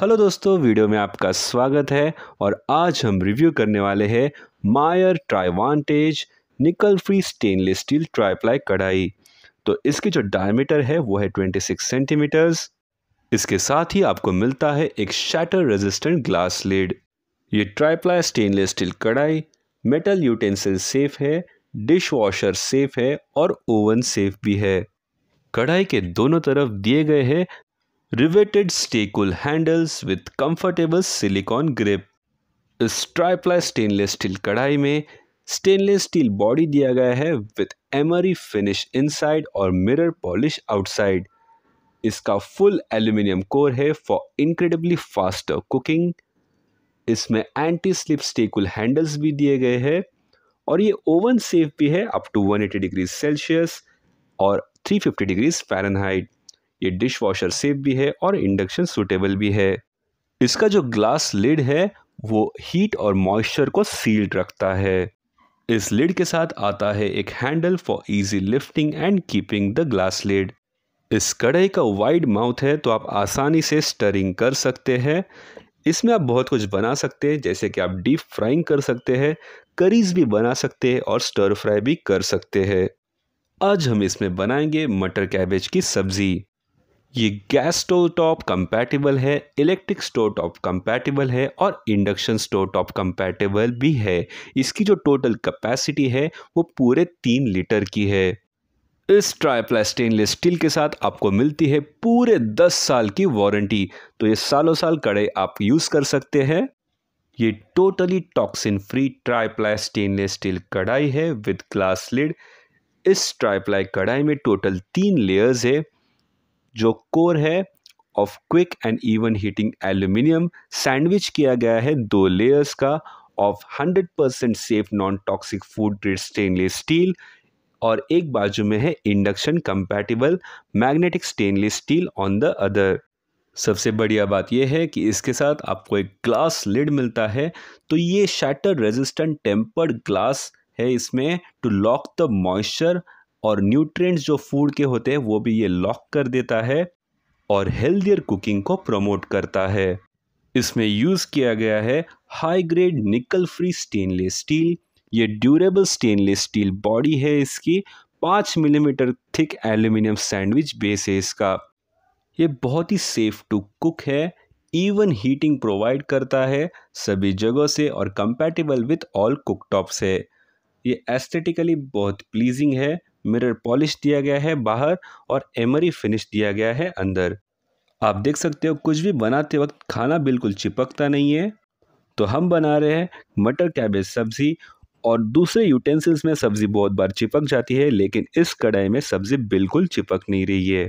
hello दोस्तों video में आपका स्वागत है और आज हम रिव्यू करने वाले हैं मायर ट्राइवांटेज निकल फ्री स्टेनलेस स्टील ट्राईप्लाई कढ़ाई तो इसकी जो डायमीटर है वो है ट्वेंटी सिक्स सेंटीमीटर्स इसके साथ ही आपको मिलता है एक शैटर रेजिस्टेंट ग्लास लेड ये ट्राईप्लाई स्टेनलेस स्टील कढ़ाई मेटल यूटेंसिल सेफ है डिश वॉशर सेफ है और ओवन सेफ भी है कढ़ाई के दोनों तरफ दिए गए हैं riveted stay cool handles with comfortable silicone grip इस ट्राइप्लाई स्टेनलेस स्टील कढ़ाई में स्टेनलेस स्टील बॉडी दिया गया है विथ एमरी फिनिश इनसाइड और मिरर पॉलिश आउटसाइड इसका फुल एल्यूमिनियम कोर है फॉर इनक्रेडिबली फास्ट कुकिंग इसमें एंटी स्लिप स्टेकुल हैंडल्स भी दिए गए हैं और ये ओवन सेफ भी है अप टू 180 डिग्री सेल्सियस और 350 डिग्री फ़ारेनहाइट ये डिश वॉशर सेफ भी है और इंडक्शन सूटेबल भी है इसका जो ग्लास लिड है वो हीट और मॉइस्चर को सील्ड रखता है इस लिड के साथ आता है एक handle for easy lifting and keeping the glass lid इस कढ़ाई का वाइड माउथ है तो आप आसानी से स्टरिंग कर सकते हैं इसमें आप बहुत कुछ बना सकते हैं जैसे कि आप डीप फ्राइंग कर सकते हैं करीज भी बना सकते हैं और स्टर फ्राई भी कर सकते हैं आज हम इसमें बनाएंगे मटर कैबेज की सब्ज़ी ये गैस स्टोव टॉप कंपैटिबल है इलेक्ट्रिक स्टोव टॉप कंपैटिबल है और इंडक्शन स्टोव टॉप कंपैटिबल भी है इसकी जो टोटल कैपेसिटी है वो पूरे तीन लीटर की है इस ट्राईप्ला स्टेनलेस स्टील के साथ आपको मिलती है पूरे दस साल की वारंटी तो ये सालों साल कड़े आप यूज़ कर सकते हैं ये totally toxin free triply stainless steel कढ़ाई है विद ग्लास लिड इस ट्राईप्लाई कढ़ाई में टोटल तीन लेयर्स है जो कोर है of quick and even heating aluminium sandwich किया गया है दो लेयर्स का of hundred percent safe non toxic food grade stainless steel और एक बाजू में है induction compatible magnetic stainless steel on the other सबसे बढ़िया बात यह है कि इसके साथ आपको एक ग्लास लिड मिलता है तो ये शैटर रेजिस्टेंट टेम्पर्ड ग्लास है इसमें टू लॉक द मॉइस्चर और न्यूट्रिएंट्स जो फूड के होते हैं वो भी ये लॉक कर देता है और हेल्दियर कुकिंग को प्रमोट करता है इसमें यूज़ किया गया है high grade nickel free stainless steel ये ड्यूरेबल स्टेनलेस स्टील बॉडी है इसकी पाँच millimetre thick aluminium sandwich base है इसका ये बहुत ही सेफ़ टू कुक है इवन हीटिंग प्रोवाइड करता है सभी जगहों से और कंपैटिबल विथ ऑल कुकटॉप्स है ये एस्थेटिकली बहुत प्लीजिंग है मिरर पॉलिश दिया गया है बाहर और एमरी फिनिश दिया गया है अंदर आप देख सकते हो कुछ भी बनाते वक्त खाना बिल्कुल चिपकता नहीं है तो हम बना रहे हैं मटर कैबेज सब्ज़ी और दूसरे यूटेंसिल्स में सब्ज़ी बहुत बार चिपक जाती है लेकिन इस कढ़ाई में सब्ज़ी बिल्कुल चिपक नहीं रही है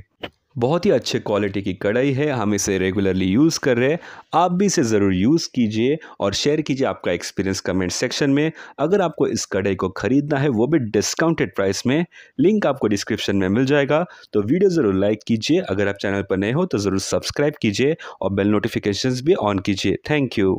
बहुत ही अच्छे क्वालिटी की कढ़ाई है हम इसे रेगुलरली यूज़ कर रहे हैं आप भी इसे ज़रूर यूज़ कीजिए और शेयर कीजिए आपका एक्सपीरियंस कमेंट सेक्शन में अगर आपको इस कढ़ाई को ख़रीदना है वो भी डिस्काउंटेड प्राइस में लिंक आपको डिस्क्रिप्शन में मिल जाएगा तो वीडियो ज़रूर लाइक कीजिए अगर आप चैनल पर नए हो तो ज़रूर सब्सक्राइब कीजिए और बेल नोटिफिकेशन भी ऑन कीजिए थैंक यू